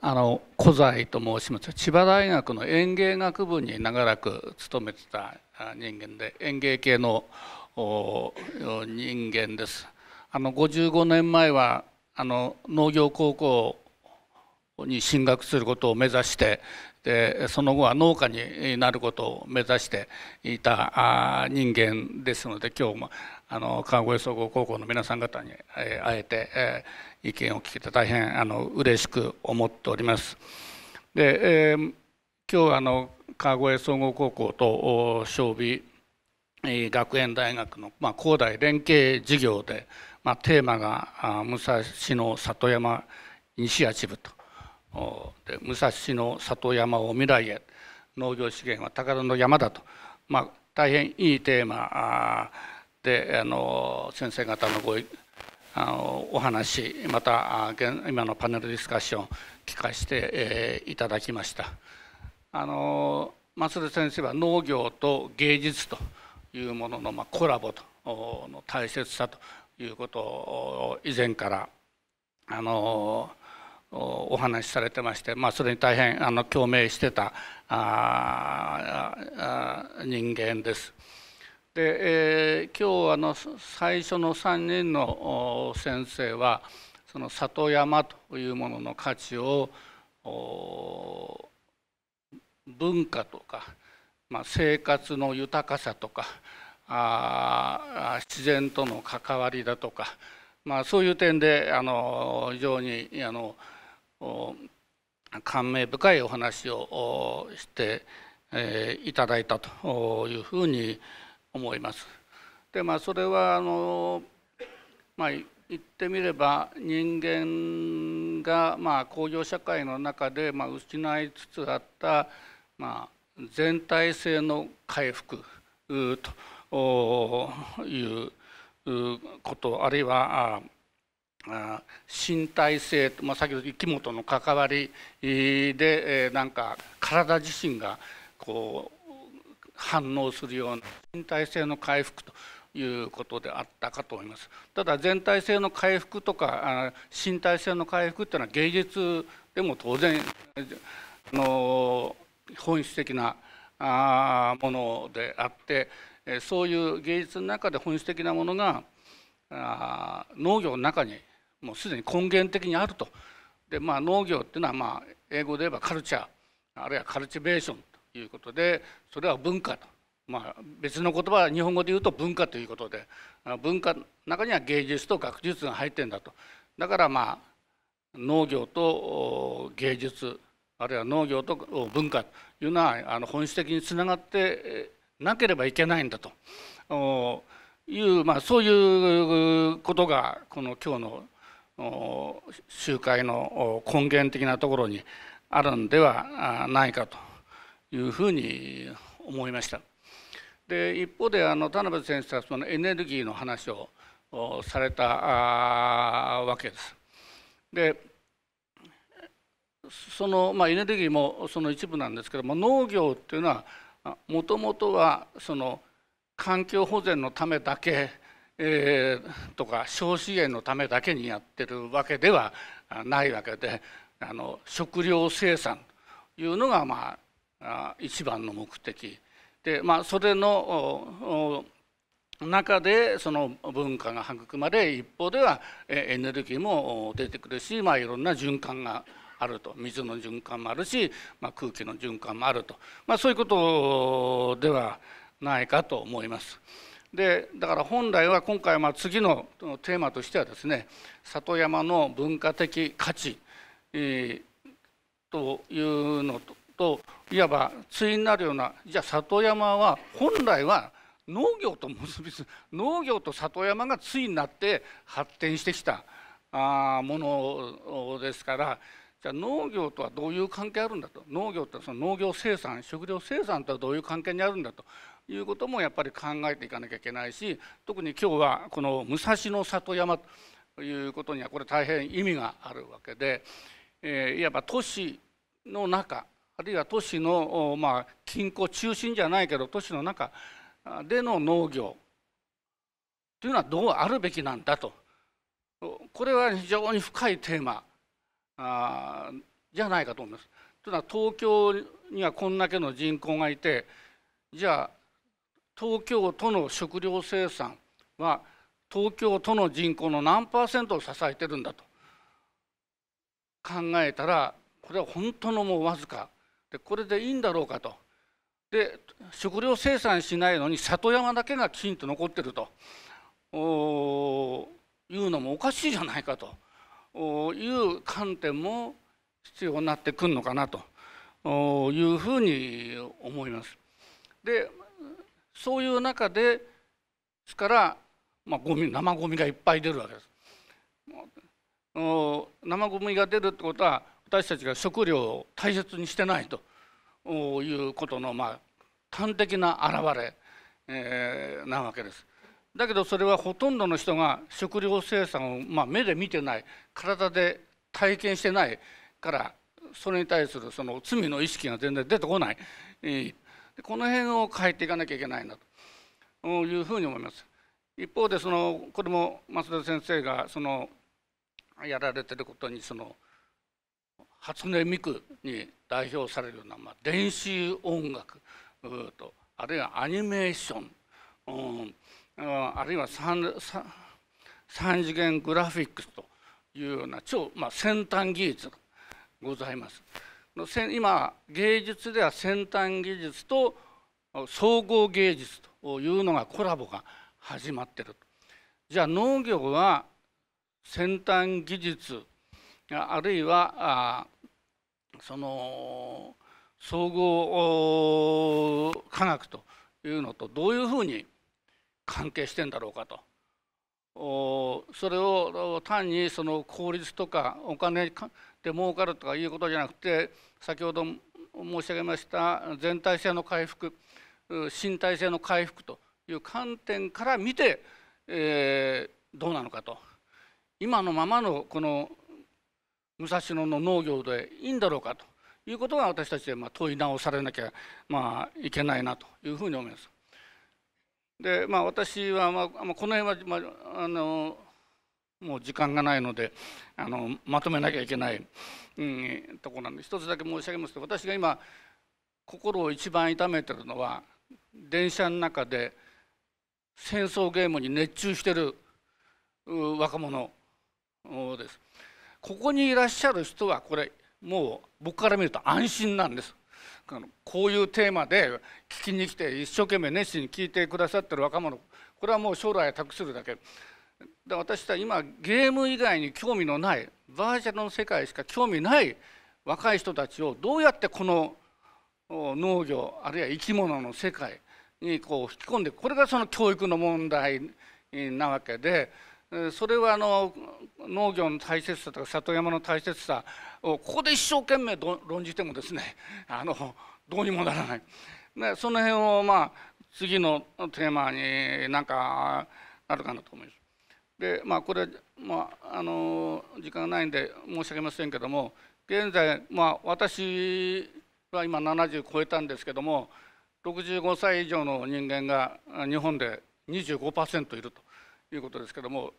あの古材と申します千葉大学の園芸学部に長らく勤めてた人間で園芸系の人間です。あの55年前はあの農業高校に進学することを目指してでその後は農家になることを目指していた人間ですので今日もあの川越総合高校の皆さん方に、えー、会えて、えー、意見を聞けて大変あの嬉しく思っております。で、えー、今日あの川越総合高校と小美学園大学の、まあ、高大連携事業で、まあ、テーマが「武蔵野里山イニシアチブと」武蔵野里山を未来へ農業資源は宝の山だと」まあ、大変いいテーマあであの先生方のごあのお話また今のパネルディスカッション聞かせて、えー、いただきました。あの松先生は農業と芸術というものの、まあ、コラボとの大切さということを以前からあのお話しされてまして、まあ、それに大変あの共鳴してたああ人間です。で、えー、今日あの最初の3人の先生はその里山というものの価値を文化とか、まあ、生活の豊かさとかあ自然との関わりだとか、まあ、そういう点であの非常にあの感銘深いお話をして、いただいたというふうに思います。思います。でまあそれはあの、まあ、言ってみれば人間がまあ工業社会の中でまあ失いつつあったまあ全体性の回復ということあるいは身体性、まあ、先ほど生き物の関わりでなんか体自身がこう反応するような身体性の回復ということであったかと思いますただ全体性の回復とか身体性の回復っていうのは芸術でも当然あの本質的なものであってそういう芸術の中で本質的なものが農業の中にもうすでに根源的にあるとで、まあ、農業っていうのはまあ英語で言えばカルチャーあるいはカルチベーションいうことでそれは文化と、まあ、別の言葉は日本語で言うと文化ということで文化の中には芸術と学術が入ってんだとだからまあ農業と芸術あるいは農業と文化というのはあの本質的につながってなければいけないんだという、まあ、そういうことがこの今日の集会の根源的なところにあるんではないかというふうに思いました。で一方であの田辺先生はそのエネルギーの話をされたわけです。でその、まあ、エネルギーもその一部なんですけども農業っていうのはもともとはその環境保全のためだけ、えー、とか消費源のためだけにやってるわけではないわけであの食料生産というのがまあ一番の目的で、まあ、それの中でその文化が育まれ一方ではエネルギーも出てくるし、まあ、いろんな循環があると水の循環もあるし、まあ、空気の循環もあると、まあ、そういうことではないかと思います。でだから本来は今回は次のテーマとしてはですね里山の文化的価値、えー、というのといわば対になるようなじゃあ里山は本来は農業と結びつ農業と里山が対になって発展してきたあものですからじゃあ農業とはどういう関係あるんだと農業ってその農業生産食料生産とはどういう関係にあるんだということもやっぱり考えていかなきゃいけないし特に今日はこの武蔵野里山ということにはこれ大変意味があるわけで、えー、いわば都市の中あるいは都市の、まあ、近郊中心じゃないけど都市の中での農業というのはどうあるべきなんだとこれは非常に深いテーマあーじゃないかと思います。というのは東京にはこんだけの人口がいてじゃあ東京都の食料生産は東京都の人口の何パーセントを支えてるんだと考えたらこれは本当のもうわずかでこれでいいんだろうかとで食料生産しないのに里山だけがきちんと残ってるとおいうのもおかしいじゃないかとおいう観点も必要になってくるのかなとおいうふうに思います。でそういう中でですから、まあ、ゴミ生ゴミがいっぱい出るわけです。お生ゴミが出るってことは私たちが食料を大切にしてないということのまあ端的な表れ、えー、なわけです。だけどそれはほとんどの人が食料生産をまあ目で見てない体で体験してないからそれに対するその罪の意識が全然出てこない、えー、この辺を変えていかなきゃいけないなというふうに思います。一方でそのこれも増田先生がそのやられてることにその初音ミクに代表されるような、まあ、電子音楽とあるいはアニメーション、うん、あるいは三3次元グラフィックスというような超、まあ、先端技術がございます。今芸術では先端技術と総合芸術というのがコラボが始まっているじゃあ農業は先端技術あるいはその総合科学というのとどういうふうに関係してんだろうかと。それを単にその効率とかお金で儲かるとかいうことじゃなくて先ほど申し上げました全体性の回復身体性の回復という観点から見て、えー、どうなのかと今のままのこの武蔵野の農業でいいんだろうかということが私たちで問い直されなきゃまあいけないなというふうに思います。でまあ私はまあこの辺はまああのもう時間がないのであのまとめなきゃいけない、うん、とこなんで一つだけ申し上げますと私が今心を一番痛めてるのは電車の中で戦争ゲームに熱中してる若者です。ここにいらっしゃる人はこれもう僕から見ると安心なんですこういうテーマで聞きに来て一生懸命熱心に聞いてくださってる若者これはもう将来託するだけで私は今ゲーム以外に興味のないバーチャルの世界しか興味ない若い人たちをどうやってこの農業あるいは生き物の世界にこう引き込んでこれがその教育の問題なわけでそれはあの農業の大切さとか里山の大切さをここで一生懸命論じてもですね あのどうにもならないでその辺をまあ次のテーマになんかなるかなと思います。でまあこれ、まあ、あの時間がないんで申し訳ませんけども現在、まあ、私は今70超えたんですけども65歳以上の人間が日本で25%いると。いうことですけども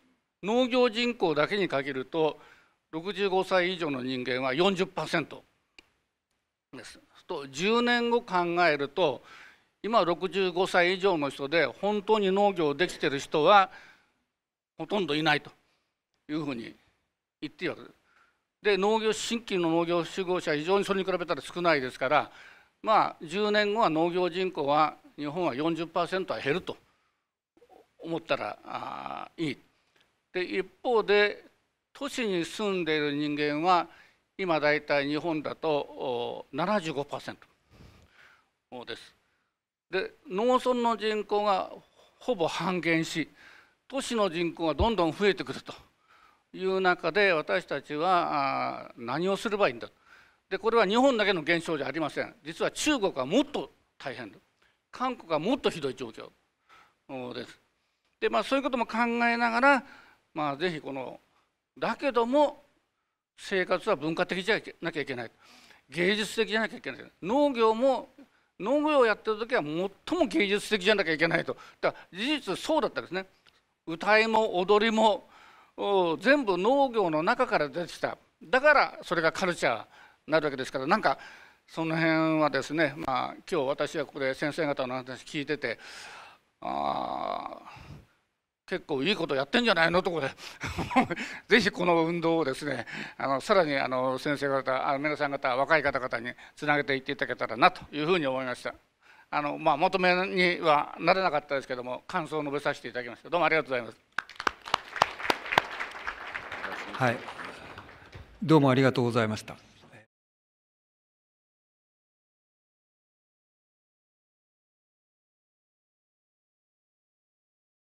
農業人口だけに限ると65歳以上の人間は40%ですと10年後考えると今65歳以上の人で本当に農業できてる人はほとんどいないというふうに言っているわけです。で農業新規の農業集業者は非常にそれに比べたら少ないですからまあ10年後は農業人口は日本は40%は減ると思ったらいい。で一方で都市に住んでいる人間は今大体日本だと75%です。で農村の人口がほぼ半減し都市の人口がどんどん増えてくるという中で私たちは何をすればいいんだと。でこれは日本だけの現象じゃありません実は中国はもっと大変韓国はもっとひどい状況です。で、まあ、そういうことも考えながら、まあ、ぜひこのだけども生活は文化的じゃなきゃいけない芸術的じゃなきゃいけない農業も農業をやってる時は最も芸術的じゃなきゃいけないとだから事実そうだったんですね歌いも踊りも全部農業の中から出てきただからそれがカルチャーになるわけですからなんかその辺はですねまあ今日私はここで先生方の話聞いててああ結構いいことやってんじゃないのとこで ぜひこの運動をですねあのさらにあの先生方あの皆さん方若い方々につなげていっていただけたらなというふうに思いましたあの、まあ、求めにはなれなかったですけども感想を述べさせていただきましたどうもありがとうございますはいどうもありがとうございました